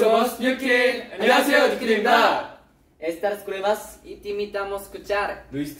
somos Estas pruebas y te invitamos escuchar. Luis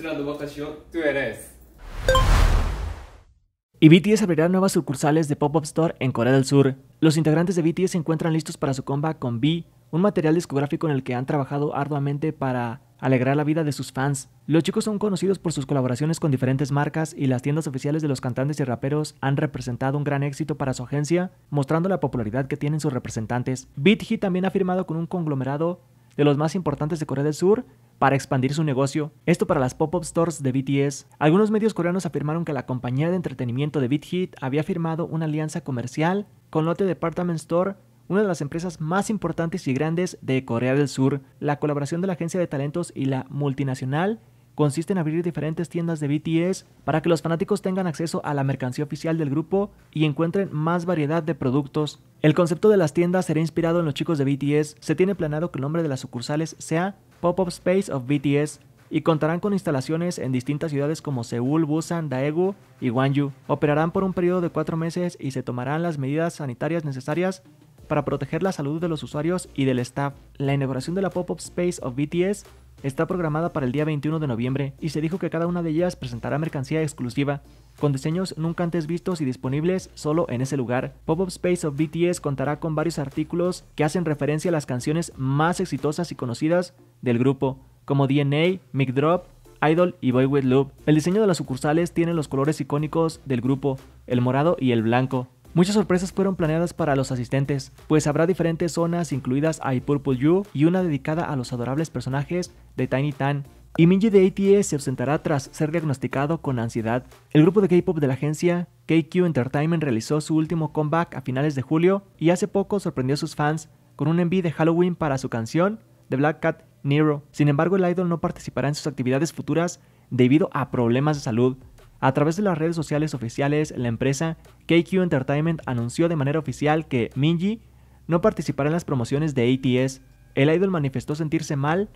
Y BTS abrirá nuevas sucursales de Pop-Up Store en Corea del Sur. Los integrantes de BTS se encuentran listos para su comba con B, un material discográfico en el que han trabajado arduamente para alegrar la vida de sus fans. Los chicos son conocidos por sus colaboraciones con diferentes marcas y las tiendas oficiales de los cantantes y raperos han representado un gran éxito para su agencia, mostrando la popularidad que tienen sus representantes. BitHit también ha firmado con un conglomerado de los más importantes de Corea del Sur para expandir su negocio, esto para las pop-up stores de BTS. Algunos medios coreanos afirmaron que la compañía de entretenimiento de BitHit había firmado una alianza comercial con Lotte Department Store una de las empresas más importantes y grandes de Corea del Sur. La colaboración de la agencia de talentos y la multinacional consiste en abrir diferentes tiendas de BTS para que los fanáticos tengan acceso a la mercancía oficial del grupo y encuentren más variedad de productos. El concepto de las tiendas será inspirado en los chicos de BTS. Se tiene planeado que el nombre de las sucursales sea Pop-Up Space of BTS y contarán con instalaciones en distintas ciudades como Seúl, Busan, Daegu y Gwangju. Operarán por un periodo de cuatro meses y se tomarán las medidas sanitarias necesarias para proteger la salud de los usuarios y del staff. La inauguración de la Pop-Up Space of BTS está programada para el día 21 de noviembre y se dijo que cada una de ellas presentará mercancía exclusiva, con diseños nunca antes vistos y disponibles solo en ese lugar. Pop-Up Space of BTS contará con varios artículos que hacen referencia a las canciones más exitosas y conocidas del grupo, como DNA, Mic Drop, Idol y Boy With Loop. El diseño de las sucursales tiene los colores icónicos del grupo, el morado y el blanco, Muchas sorpresas fueron planeadas para los asistentes, pues habrá diferentes zonas incluidas a I Purple You y una dedicada a los adorables personajes de Tiny Tan. Y Minji de ATS se ausentará tras ser diagnosticado con ansiedad. El grupo de K-pop de la agencia KQ Entertainment realizó su último comeback a finales de julio y hace poco sorprendió a sus fans con un envío de Halloween para su canción The Black Cat Nero. Sin embargo, el idol no participará en sus actividades futuras debido a problemas de salud. A través de las redes sociales oficiales, la empresa KQ Entertainment anunció de manera oficial que Minji no participará en las promociones de ATS. El idol manifestó sentirse mal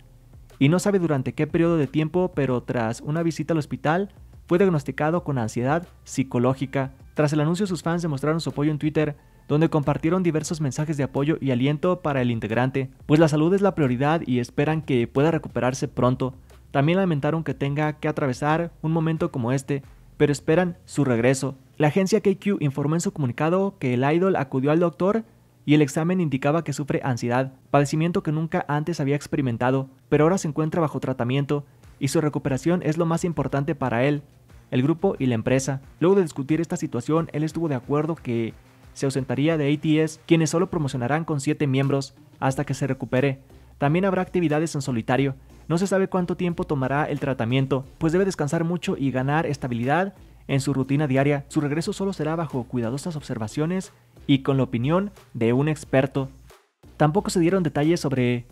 y no sabe durante qué periodo de tiempo, pero tras una visita al hospital fue diagnosticado con ansiedad psicológica. Tras el anuncio sus fans demostraron su apoyo en Twitter, donde compartieron diversos mensajes de apoyo y aliento para el integrante, pues la salud es la prioridad y esperan que pueda recuperarse pronto. También lamentaron que tenga que atravesar un momento como este, pero esperan su regreso. La agencia KQ informó en su comunicado que el idol acudió al doctor y el examen indicaba que sufre ansiedad, padecimiento que nunca antes había experimentado, pero ahora se encuentra bajo tratamiento y su recuperación es lo más importante para él, el grupo y la empresa. Luego de discutir esta situación, él estuvo de acuerdo que se ausentaría de ATS, quienes solo promocionarán con siete miembros hasta que se recupere. También habrá actividades en solitario, no se sabe cuánto tiempo tomará el tratamiento, pues debe descansar mucho y ganar estabilidad en su rutina diaria. Su regreso solo será bajo cuidadosas observaciones y con la opinión de un experto. Tampoco se dieron detalles sobre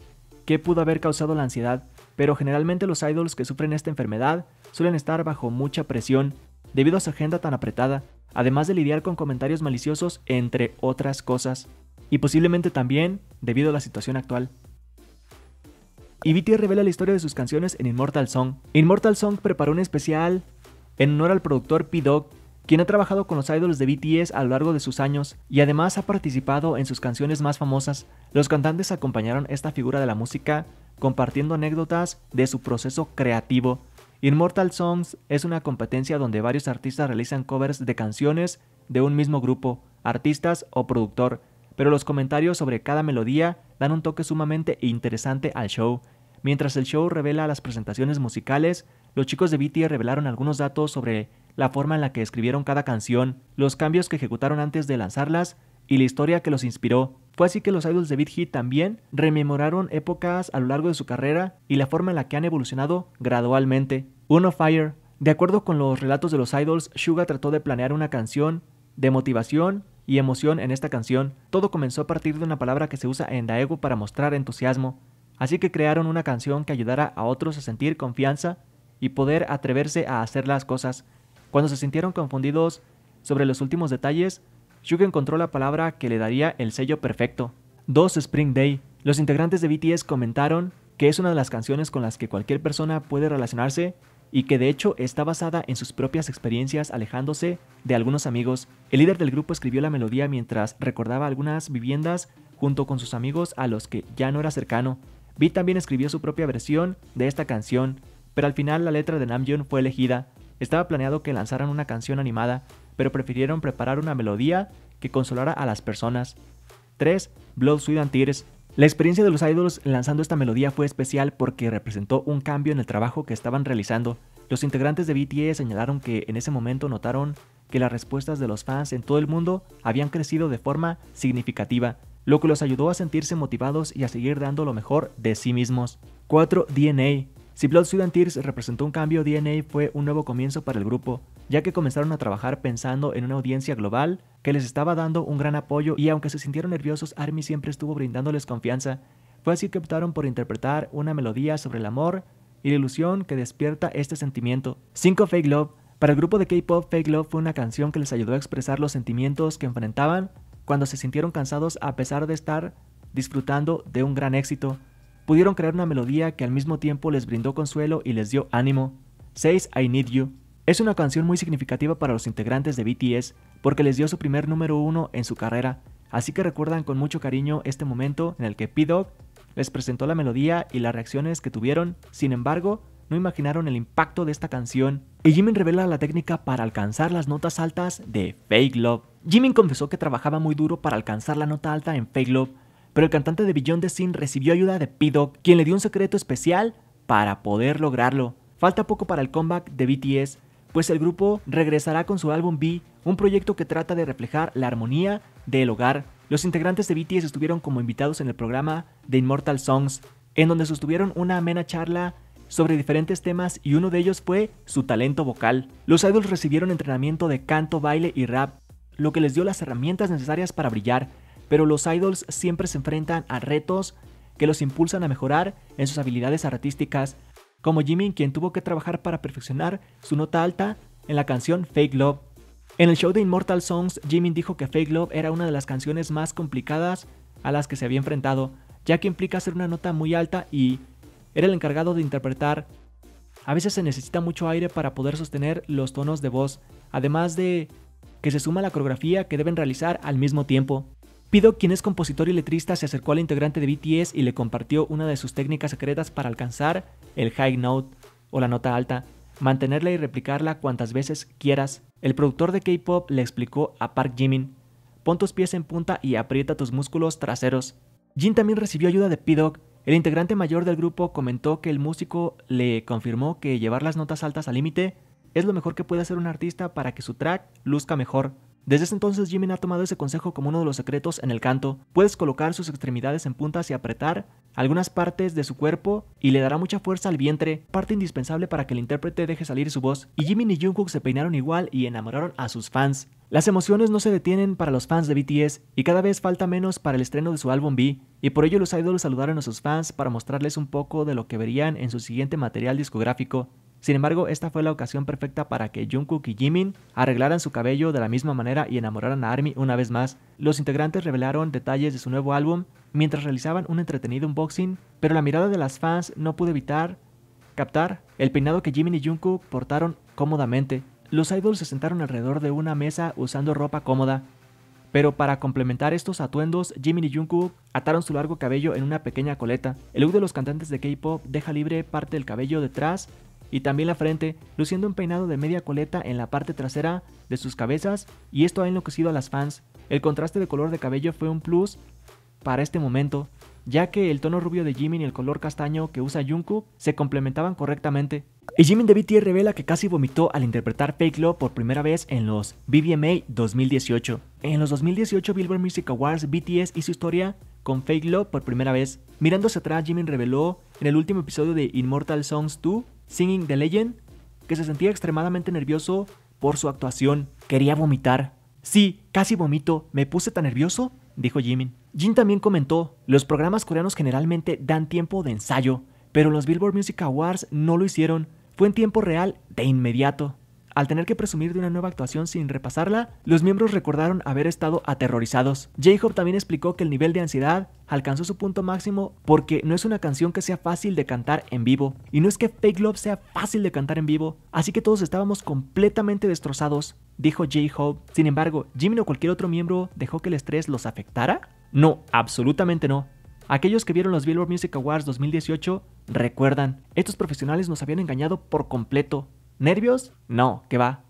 qué pudo haber causado la ansiedad, pero generalmente los idols que sufren esta enfermedad suelen estar bajo mucha presión debido a su agenda tan apretada, además de lidiar con comentarios maliciosos entre otras cosas, y posiblemente también debido a la situación actual y BTS revela la historia de sus canciones en Immortal Song. Immortal Song preparó un especial en honor al productor P-Dog, quien ha trabajado con los ídolos de BTS a lo largo de sus años y además ha participado en sus canciones más famosas. Los cantantes acompañaron esta figura de la música compartiendo anécdotas de su proceso creativo. Immortal Songs es una competencia donde varios artistas realizan covers de canciones de un mismo grupo, artistas o productor, pero los comentarios sobre cada melodía dan un toque sumamente interesante al show. Mientras el show revela las presentaciones musicales, los chicos de BTS revelaron algunos datos sobre la forma en la que escribieron cada canción, los cambios que ejecutaron antes de lanzarlas y la historia que los inspiró. Fue así que los idols de BTS también rememoraron épocas a lo largo de su carrera y la forma en la que han evolucionado gradualmente. Uno Fire. De acuerdo con los relatos de los idols, Suga trató de planear una canción de motivación y emoción en esta canción. Todo comenzó a partir de una palabra que se usa en Daegu para mostrar entusiasmo. Así que crearon una canción que ayudara a otros a sentir confianza y poder atreverse a hacer las cosas. Cuando se sintieron confundidos sobre los últimos detalles, sugar encontró la palabra que le daría el sello perfecto. 2. Spring Day. Los integrantes de BTS comentaron que es una de las canciones con las que cualquier persona puede relacionarse y que de hecho está basada en sus propias experiencias alejándose de algunos amigos. El líder del grupo escribió la melodía mientras recordaba algunas viviendas junto con sus amigos a los que ya no era cercano. V también escribió su propia versión de esta canción, pero al final la letra de Namjoon fue elegida. Estaba planeado que lanzaran una canción animada, pero prefirieron preparar una melodía que consolara a las personas. 3. Blood, Sweat and Tears la experiencia de los idols lanzando esta melodía fue especial porque representó un cambio en el trabajo que estaban realizando. Los integrantes de BTS señalaron que en ese momento notaron que las respuestas de los fans en todo el mundo habían crecido de forma significativa lo que los ayudó a sentirse motivados y a seguir dando lo mejor de sí mismos. 4. DNA. Si Blood, Sweat Tears representó un cambio, DNA fue un nuevo comienzo para el grupo, ya que comenzaron a trabajar pensando en una audiencia global que les estaba dando un gran apoyo y aunque se sintieron nerviosos, ARMY siempre estuvo brindándoles confianza. Fue así que optaron por interpretar una melodía sobre el amor y la ilusión que despierta este sentimiento. 5. Fake Love. Para el grupo de K-Pop, Fake Love fue una canción que les ayudó a expresar los sentimientos que enfrentaban cuando se sintieron cansados a pesar de estar disfrutando de un gran éxito. Pudieron crear una melodía que al mismo tiempo les brindó consuelo y les dio ánimo. 6. I Need You. Es una canción muy significativa para los integrantes de BTS porque les dio su primer número uno en su carrera, así que recuerdan con mucho cariño este momento en el que P-Dog les presentó la melodía y las reacciones que tuvieron. Sin embargo, no imaginaron el impacto de esta canción. Y Jimin revela la técnica para alcanzar las notas altas de Fake Love. Jimin confesó que trabajaba muy duro para alcanzar la nota alta en Fake Love, pero el cantante de Beyond the Sin recibió ayuda de p quien le dio un secreto especial para poder lograrlo. Falta poco para el comeback de BTS, pues el grupo regresará con su álbum B, un proyecto que trata de reflejar la armonía del hogar. Los integrantes de BTS estuvieron como invitados en el programa The Immortal Songs, en donde sostuvieron una amena charla sobre diferentes temas y uno de ellos fue su talento vocal. Los idols recibieron entrenamiento de canto, baile y rap, lo que les dio las herramientas necesarias para brillar, pero los idols siempre se enfrentan a retos que los impulsan a mejorar en sus habilidades artísticas, como Jimin quien tuvo que trabajar para perfeccionar su nota alta en la canción Fake Love. En el show de Immortal Songs, Jimin dijo que Fake Love era una de las canciones más complicadas a las que se había enfrentado, ya que implica hacer una nota muy alta y era el encargado de interpretar. A veces se necesita mucho aire para poder sostener los tonos de voz, además de que se suma la coreografía que deben realizar al mismo tiempo. Pido, quien es compositor y letrista, se acercó al integrante de BTS y le compartió una de sus técnicas secretas para alcanzar el high note o la nota alta, mantenerla y replicarla cuantas veces quieras. El productor de K-pop le explicó a Park Jimin: Pon tus pies en punta y aprieta tus músculos traseros. Jin también recibió ayuda de pidoc el integrante mayor del grupo comentó que el músico le confirmó que llevar las notas altas al límite es lo mejor que puede hacer un artista para que su track luzca mejor desde ese entonces Jimin ha tomado ese consejo como uno de los secretos en el canto. Puedes colocar sus extremidades en puntas y apretar algunas partes de su cuerpo y le dará mucha fuerza al vientre, parte indispensable para que el intérprete deje salir su voz. Y Jimin y Jungkook se peinaron igual y enamoraron a sus fans. Las emociones no se detienen para los fans de BTS y cada vez falta menos para el estreno de su álbum B, y por ello los idols saludaron a sus fans para mostrarles un poco de lo que verían en su siguiente material discográfico. Sin embargo, esta fue la ocasión perfecta para que Jungkook y Jimin arreglaran su cabello de la misma manera y enamoraran a ARMY una vez más. Los integrantes revelaron detalles de su nuevo álbum mientras realizaban un entretenido unboxing, pero la mirada de las fans no pudo evitar captar el peinado que Jimin y Jungkook portaron cómodamente. Los idols se sentaron alrededor de una mesa usando ropa cómoda, pero para complementar estos atuendos, Jimin y Jungkook ataron su largo cabello en una pequeña coleta. El look de los cantantes de K-pop deja libre parte del cabello detrás y también la frente, luciendo un peinado de media coleta en la parte trasera de sus cabezas y esto ha enloquecido a las fans. El contraste de color de cabello fue un plus para este momento, ya que el tono rubio de Jimin y el color castaño que usa Jungkook se complementaban correctamente. Y Jimin de BTS revela que casi vomitó al interpretar Fake Love por primera vez en los BBMA 2018. En los 2018 Billboard Music Awards BTS hizo historia con Fake Love por primera vez. Mirándose atrás, Jimin reveló en el último episodio de Immortal Songs 2 Singing the Legend, que se sentía extremadamente nervioso por su actuación. Quería vomitar. Sí, casi vomito, me puse tan nervioso, dijo Jimin. Jin también comentó, los programas coreanos generalmente dan tiempo de ensayo, pero los Billboard Music Awards no lo hicieron, fue en tiempo real de inmediato. Al tener que presumir de una nueva actuación sin repasarla, los miembros recordaron haber estado aterrorizados. J-Hope también explicó que el nivel de ansiedad alcanzó su punto máximo porque no es una canción que sea fácil de cantar en vivo. Y no es que Fake Love sea fácil de cantar en vivo, así que todos estábamos completamente destrozados, dijo J-Hope. Sin embargo, Jimmy o cualquier otro miembro dejó que el estrés los afectara? No, absolutamente no. Aquellos que vieron los Billboard Music Awards 2018 recuerdan, estos profesionales nos habían engañado por completo. ¿Nervios? No, que va.